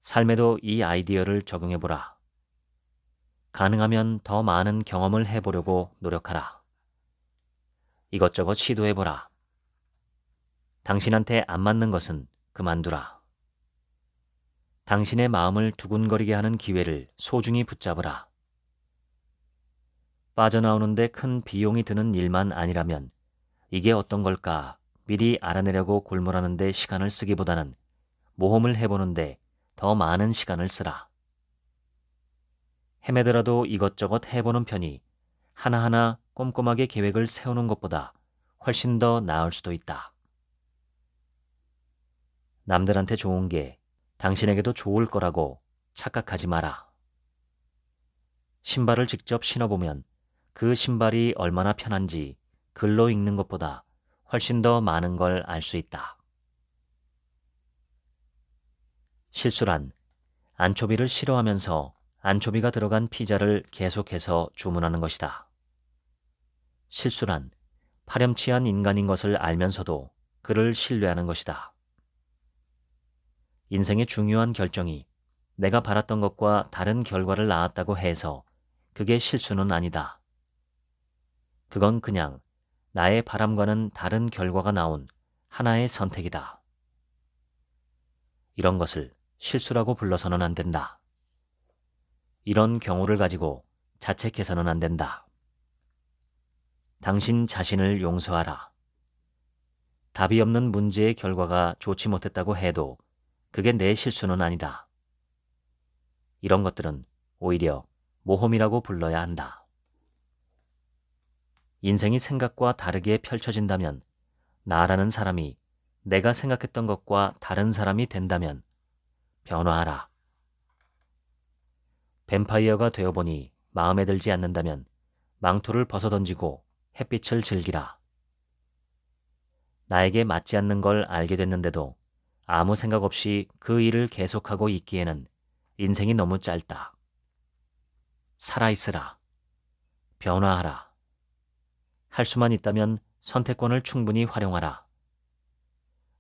[SPEAKER 1] 삶에도 이 아이디어를 적용해보라. 가능하면 더 많은 경험을 해보려고 노력하라. 이것저것 시도해보라. 당신한테 안 맞는 것은 그만두라. 당신의 마음을 두근거리게 하는 기회를 소중히 붙잡으라. 빠져나오는데 큰 비용이 드는 일만 아니라면 이게 어떤 걸까 미리 알아내려고 골몰하는데 시간을 쓰기보다는 모험을 해보는데 더 많은 시간을 쓰라. 헤매더라도 이것저것 해보는 편이 하나하나 꼼꼼하게 계획을 세우는 것보다 훨씬 더 나을 수도 있다. 남들한테 좋은 게 당신에게도 좋을 거라고 착각하지 마라. 신발을 직접 신어보면 그 신발이 얼마나 편한지 글로 읽는 것보다 훨씬 더 많은 걸 알 수 있다. 실수란 안초비를 싫어하면서 안초비가 들어간 피자를 계속해서 주문하는 것이다. 실수란 파렴치한 인간인 것을 알면서도 그를 신뢰하는 것이다. 인생의 중요한 결정이 내가 바랐던 것과 다른 결과를 낳았다고 해서 그게 실수는 아니다. 그건 그냥 나의 바람과는 다른 결과가 나온 하나의 선택이다. 이런 것을 실수라고 불러서는 안 된다. 이런 경우를 가지고 자책해서는 안 된다. 당신 자신을 용서하라. 답이 없는 문제의 결과가 좋지 못했다고 해도 그게 내 실수는 아니다. 이런 것들은 오히려 모험이라고 불러야 한다. 인생이 생각과 다르게 펼쳐진다면 나라는 사람이 내가 생각했던 것과 다른 사람이 된다면 변화하라. 뱀파이어가 되어보니 마음에 들지 않는다면 망토를 벗어던지고 햇빛을 즐기라. 나에게 맞지 않는 걸 알게 됐는데도 아무 생각 없이 그 일을 계속하고 있기에는 인생이 너무 짧다. 살아있으라. 변화하라. 할 수만 있다면 선택권을 충분히 활용하라.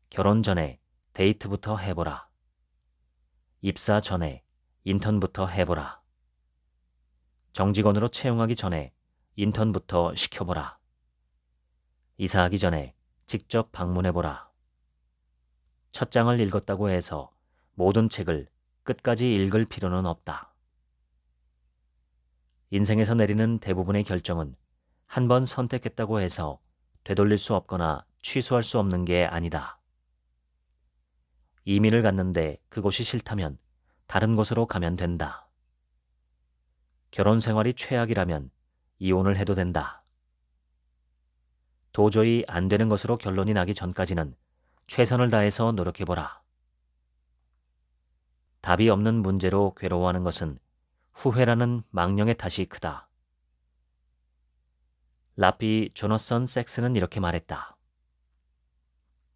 [SPEAKER 1] 결혼 전에 데이트부터 해보라. 입사 전에 인턴부터 해보라. 정직원으로 채용하기 전에 인턴부터 시켜보라. 이사하기 전에 직접 방문해보라. 첫 장을 읽었다고 해서 모든 책을 끝까지 읽을 필요는 없다. 인생에서 내리는 대부분의 결정은 한 번 선택했다고 해서 되돌릴 수 없거나 취소할 수 없는 게 아니다. 이민을 갔는데 그곳이 싫다면 다른 곳으로 가면 된다. 결혼 생활이 최악이라면 이혼을 해도 된다. 도저히 안 되는 것으로 결론이 나기 전까지는 최선을 다해서 노력해보라. 답이 없는 문제로 괴로워하는 것은 후회라는 망령의 탓이 크다. 라피 조너선 섹스는 이렇게 말했다.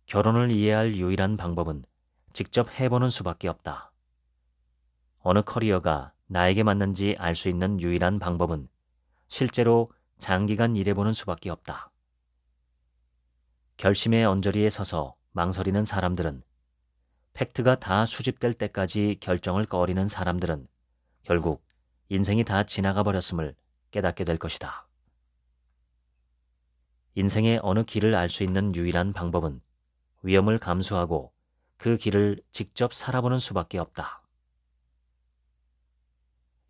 [SPEAKER 1] 결혼을 이해할 유일한 방법은 직접 해보는 수밖에 없다. 어느 커리어가 나에게 맞는지 알 수 있는 유일한 방법은 실제로 장기간 일해보는 수밖에 없다. 결심의 언저리에 서서 망설이는 사람들은 팩트가 다 수집될 때까지 결정을 꺼리는 사람들은 결국 인생이 다 지나가 버렸음을 깨닫게 될 것이다. 인생의 어느 길을 알 수 있는 유일한 방법은 위험을 감수하고 그 길을 직접 살아보는 수밖에 없다.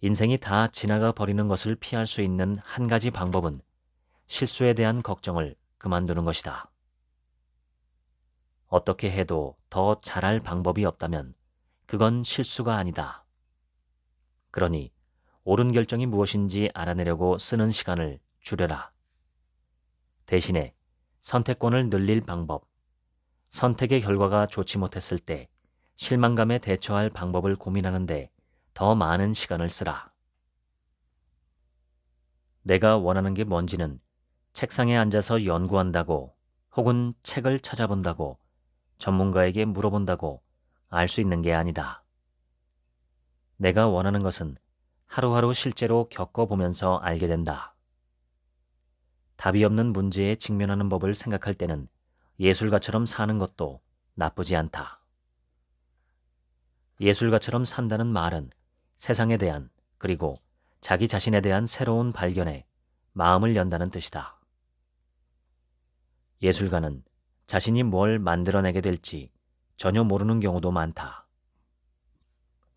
[SPEAKER 1] 인생이 다 지나가 버리는 것을 피할 수 있는 한 가지 방법은 실수에 대한 걱정을 그만두는 것이다. 어떻게 해도 더 잘할 방법이 없다면 그건 실수가 아니다. 그러니 옳은 결정이 무엇인지 알아내려고 쓰는 시간을 줄여라. 대신에 선택권을 늘릴 방법, 선택의 결과가 좋지 못했을 때 실망감에 대처할 방법을 고민하는데 더 많은 시간을 쓰라. 내가 원하는 게 뭔지는 책상에 앉아서 연구한다고 혹은 책을 찾아본다고 전문가에게 물어본다고 알 수 있는 게 아니다. 내가 원하는 것은 하루하루 실제로 겪어보면서 알게 된다. 답이 없는 문제에 직면하는 법을 생각할 때는 예술가처럼 사는 것도 나쁘지 않다. 예술가처럼 산다는 말은 세상에 대한 그리고 자기 자신에 대한 새로운 발견에 마음을 연다는 뜻이다. 예술가는 자신이 뭘 만들어내게 될지 전혀 모르는 경우도 많다.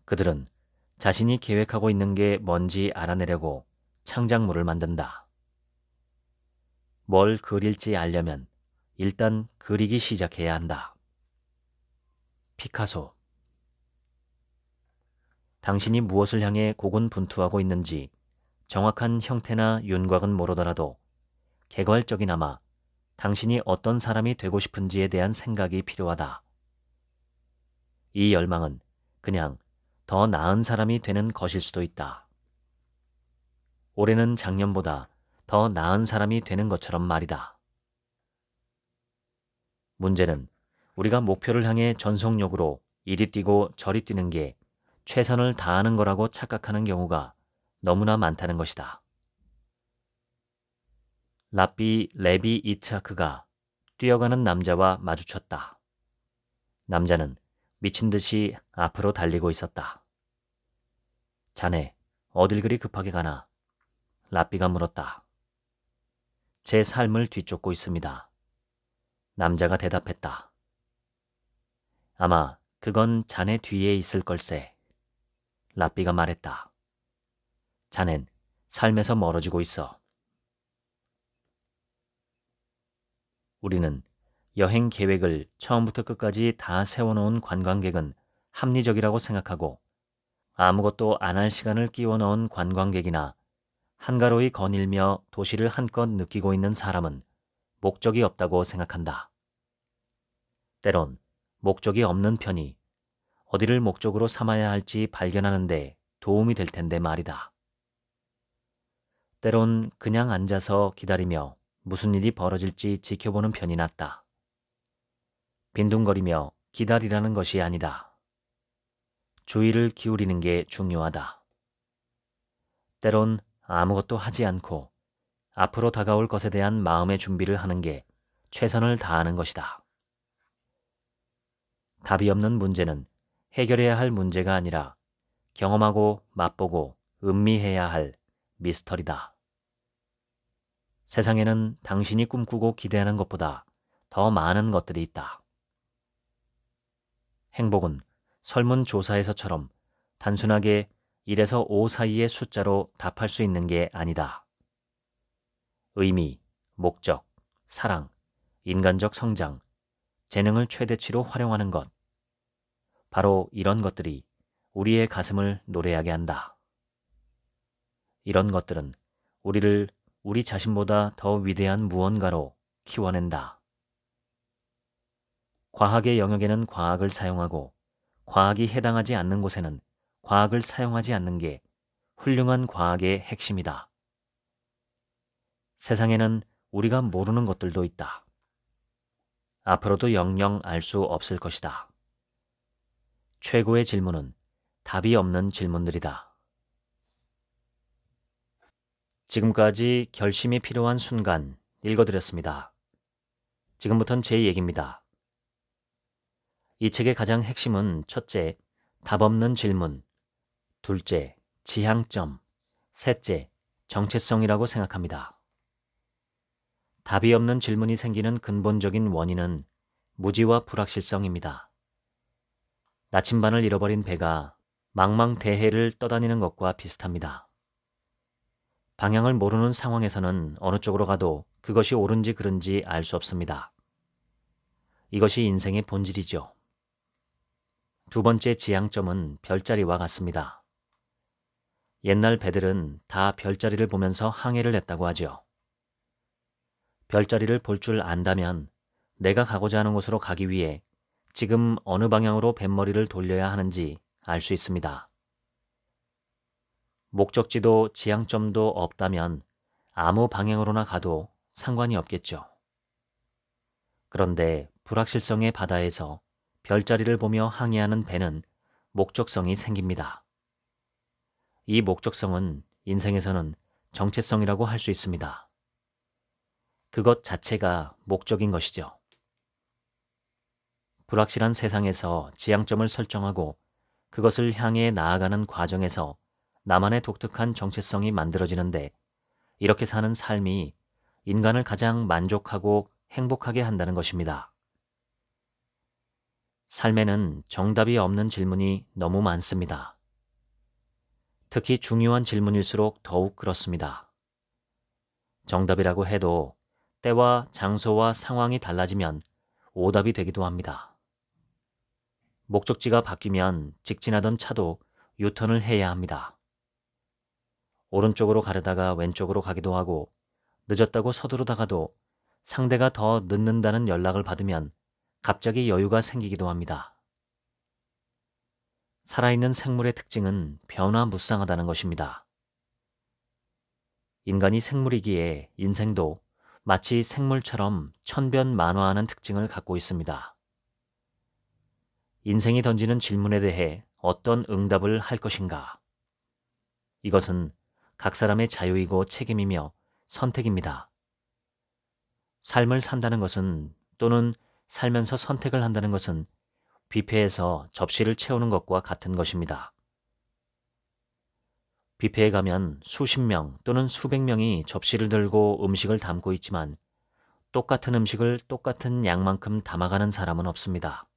[SPEAKER 1] 그들은 자신이 계획하고 있는 게 뭔지 알아내려고 창작물을 만든다. 뭘 그릴지 알려면 일단 그리기 시작해야 한다. 피카소 당신이 무엇을 향해 고군분투하고 있는지 정확한 형태나 윤곽은 모르더라도 개괄적이나마 당신이 어떤 사람이 되고 싶은지에 대한 생각이 필요하다. 이 열망은 그냥 더 나은 사람이 되는 것일 수도 있다. 올해는 작년보다 더 나은 사람이 되는 것처럼 말이다. 문제는 우리가 목표를 향해 전속력으로 이리 뛰고 저리 뛰는 게 최선을 다하는 거라고 착각하는 경우가 너무나 많다는 것이다. 라비 레비 이츠하크가 뛰어가는 남자와 마주쳤다. 남자는 미친 듯이 앞으로 달리고 있었다. 자네, 어딜 그리 급하게 가나? 라비가 물었다. 제 삶을 뒤쫓고 있습니다. 남자가 대답했다. 아마 그건 자네 뒤에 있을 걸세. 라삐가 말했다. 자넨 삶에서 멀어지고 있어. 우리는 여행 계획을 처음부터 끝까지 다 세워놓은 관광객은 합리적이라고 생각하고 아무것도 안 할 시간을 끼워 넣은 관광객이나 한가로이 거닐며 도시를 한껏 느끼고 있는 사람은 목적이 없다고 생각한다. 때론 목적이 없는 편이 어디를 목적으로 삼아야 할지 발견하는데 도움이 될 텐데 말이다. 때론 그냥 앉아서 기다리며 무슨 일이 벌어질지 지켜보는 편이 낫다. 빈둥거리며 기다리라는 것이 아니다. 주의를 기울이는 게 중요하다. 때론 아무것도 하지 않고 앞으로 다가올 것에 대한 마음의 준비를 하는 게 최선을 다하는 것이다. 답이 없는 문제는 해결해야 할 문제가 아니라 경험하고 맛보고 음미해야 할 미스터리다. 세상에는 당신이 꿈꾸고 기대하는 것보다 더 많은 것들이 있다. 행복은 설문조사에서처럼 단순하게 1에서 5 사이의 숫자로 답할 수 있는 게 아니다. 의미, 목적, 사랑, 인간적 성장, 재능을 최대치로 활용하는 것, 바로 이런 것들이 우리의 가슴을 노래하게 한다. 이런 것들은 우리를 우리 자신보다 더 위대한 무언가로 키워낸다. 과학의 영역에는 과학을 사용하고 과학이 해당하지 않는 곳에는 과학을 사용하지 않는 게 훌륭한 과학의 핵심이다. 세상에는 우리가 모르는 것들도 있다. 앞으로도 영영 알 수 없을 것이다. 최고의 질문은 답이 없는 질문들이다. 지금까지 결심이 필요한 순간 읽어드렸습니다. 지금부터는 제 얘기입니다. 이 책의 가장 핵심은 첫째, 답 없는 질문, 둘째, 지향점, 셋째, 정체성이라고 생각합니다. 답이 없는 질문이 생기는 근본적인 원인은 무지와 불확실성입니다. 나침반을 잃어버린 배가 망망대해를 떠다니는 것과 비슷합니다. 방향을 모르는 상황에서는 어느 쪽으로 가도 그것이 옳은지 그른지 알 수 없습니다. 이것이 인생의 본질이죠. 두 번째 지향점은 별자리와 같습니다. 옛날 배들은 다 별자리를 보면서 항해를 했다고 하죠. 별자리를 볼 줄 안다면 내가 가고자 하는 곳으로 가기 위해 지금 어느 방향으로 뱃머리를 돌려야 하는지 알 수 있습니다. 목적지도 지향점도 없다면 아무 방향으로나 가도 상관이 없겠죠. 그런데 불확실성의 바다에서 별자리를 보며 항해하는 배는 목적성이 생깁니다. 이 목적성은 인생에서는 정체성이라고 할 수 있습니다. 그것 자체가 목적인 것이죠. 불확실한 세상에서 지향점을 설정하고 그것을 향해 나아가는 과정에서 나만의 독특한 정체성이 만들어지는데 이렇게 사는 삶이 인간을 가장 만족하고 행복하게 한다는 것입니다. 삶에는 정답이 없는 질문이 너무 많습니다. 특히 중요한 질문일수록 더욱 그렇습니다. 정답이라고 해도 때와 장소와 상황이 달라지면 오답이 되기도 합니다. 목적지가 바뀌면 직진하던 차도 유턴을 해야 합니다. 오른쪽으로 가려다가 왼쪽으로 가기도 하고 늦었다고 서두르다가도 상대가 더 늦는다는 연락을 받으면 갑자기 여유가 생기기도 합니다. 살아있는 생물의 특징은 변화무쌍하다는 것입니다. 인간이 생물이기에 인생도 마치 생물처럼 천변만화하는 특징을 갖고 있습니다. 인생이 던지는 질문에 대해 어떤 응답을 할 것인가? 이것은 각 사람의 자유이고 책임이며 선택입니다. 삶을 산다는 것은 또는 살면서 선택을 한다는 것은 뷔페에서 접시를 채우는 것과 같은 것입니다. 뷔페에 가면 수십 명 또는 수백 명이 접시를 들고 음식을 담고 있지만 똑같은 음식을 똑같은 양만큼 담아가는 사람은 없습니다.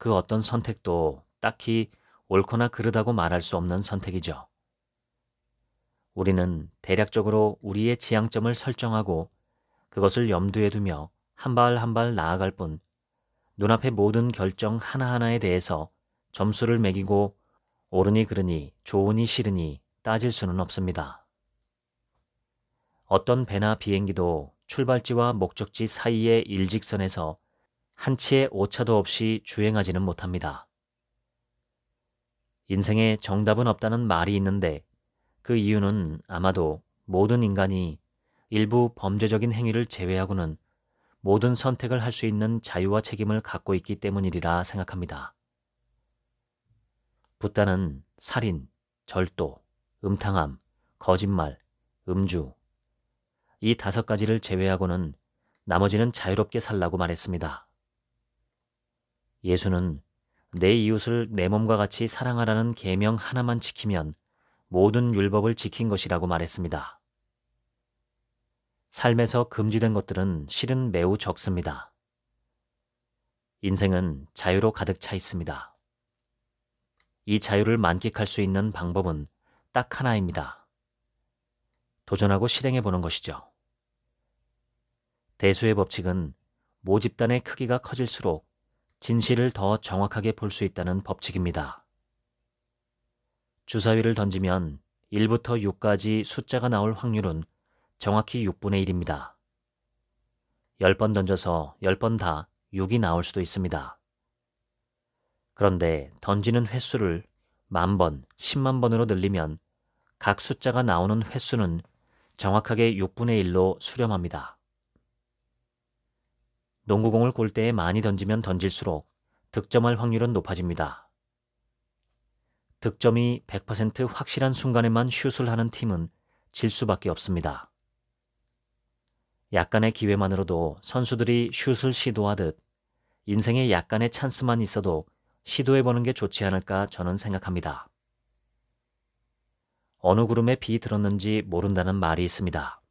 [SPEAKER 1] 그 어떤 선택도 딱히 옳거나 그르다고 말할 수 없는 선택이죠. 우리는 대략적으로 우리의 지향점을 설정하고 그것을 염두에 두며 한 발 한 발 나아갈 뿐 눈앞의 모든 결정 하나하나에 대해서 점수를 매기고 옳으니 그르니 좋으니 싫으니 따질 수는 없습니다. 어떤 배나 비행기도 출발지와 목적지 사이의 일직선에서 한 치의 오차도 없이 주행하지는 못합니다. 인생에 정답은 없다는 말이 있는데 그 이유는 아마도 모든 인간이 일부 범죄적인 행위를 제외하고는 모든 선택을 할 수 있는 자유와 책임을 갖고 있기 때문이라 생각합니다. 붓다는 살인, 절도, 음탕함, 거짓말, 음주 이 다섯 가지를 제외하고는 나머지는 자유롭게 살라고 말했습니다. 예수는 내 이웃을 내 몸과 같이 사랑하라는 계명 하나만 지키면 모든 율법을 지킨 것이라고 말했습니다. 삶에서 금지된 것들은 실은 매우 적습니다. 인생은 자유로 가득 차 있습니다. 이 자유를 만끽할 수 있는 방법은 딱 하나입니다. 도전하고 실행해 보는 것이죠. 대수의 법칙은 모집단의 크기가 커질수록 진실을 더 정확하게 볼 수 있다는 법칙입니다. 주사위를 던지면 1부터 6까지 숫자가 나올 확률은 정확히 6분의 1입니다. 10번 던져서 10번 다 6이 나올 수도 있습니다. 그런데 던지는 횟수를 만 번, 10만 번으로 늘리면 각 숫자가 나오는 횟수는 정확하게 6분의 1로 수렴합니다. 농구공을 골대에 많이 던지면 던질수록 득점할 확률은 높아집니다. 득점이 100% 확실한 순간에만 슛을 하는 팀은 질 수밖에 없습니다. 약간의 기회만으로도 선수들이 슛을 시도하듯 인생에 약간의 찬스만 있어도 시도해보는 게 좋지 않을까 저는 생각합니다. 어느 구름에 비 들었는지 모른다는 말이 있습니다.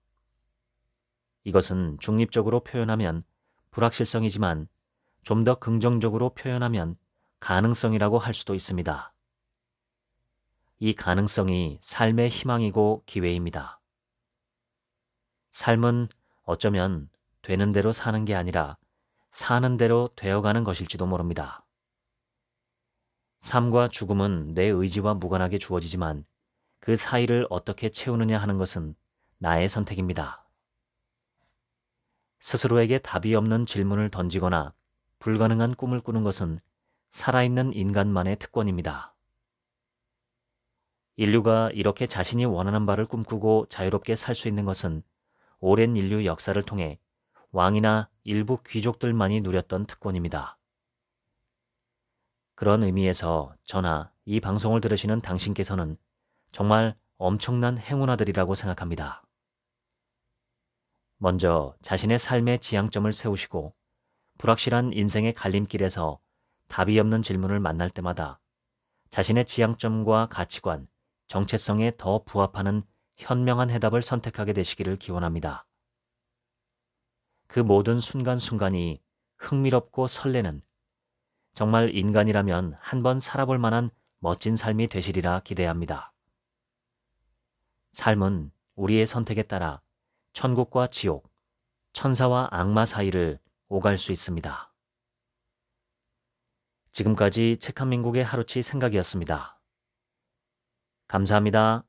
[SPEAKER 1] 이것은 중립적으로 표현하면 불확실성이지만 좀 더 긍정적으로 표현하면 가능성이라고 할 수도 있습니다. 이 가능성이 삶의 희망이고 기회입니다. 삶은 어쩌면 되는 대로 사는 게 아니라 사는 대로 되어가는 것일지도 모릅니다. 삶과 죽음은 내 의지와 무관하게 주어지지만 그 사이를 어떻게 채우느냐 하는 것은 나의 선택입니다. 스스로에게 답이 없는 질문을 던지거나 불가능한 꿈을 꾸는 것은 살아있는 인간만의 특권입니다. 인류가 이렇게 자신이 원하는 바를 꿈꾸고 자유롭게 살 수 있는 것은 오랜 인류 역사를 통해 왕이나 일부 귀족들만이 누렸던 특권입니다. 그런 의미에서 저나 이 방송을 들으시는 당신께서는 정말 엄청난 행운아들이라고 생각합니다. 먼저 자신의 삶의 지향점을 세우시고 불확실한 인생의 갈림길에서 답이 없는 질문을 만날 때마다 자신의 지향점과 가치관, 정체성에 더 부합하는 현명한 해답을 선택하게 되시기를 기원합니다. 그 모든 순간순간이 흥미롭고 설레는 정말 인간이라면 한 번 살아볼 만한 멋진 삶이 되시리라 기대합니다. 삶은 우리의 선택에 따라 천국과 지옥, 천사와 악마 사이를 오갈 수 있습니다. 지금까지 책한민국의 하루치 생각이었습니다. 감사합니다.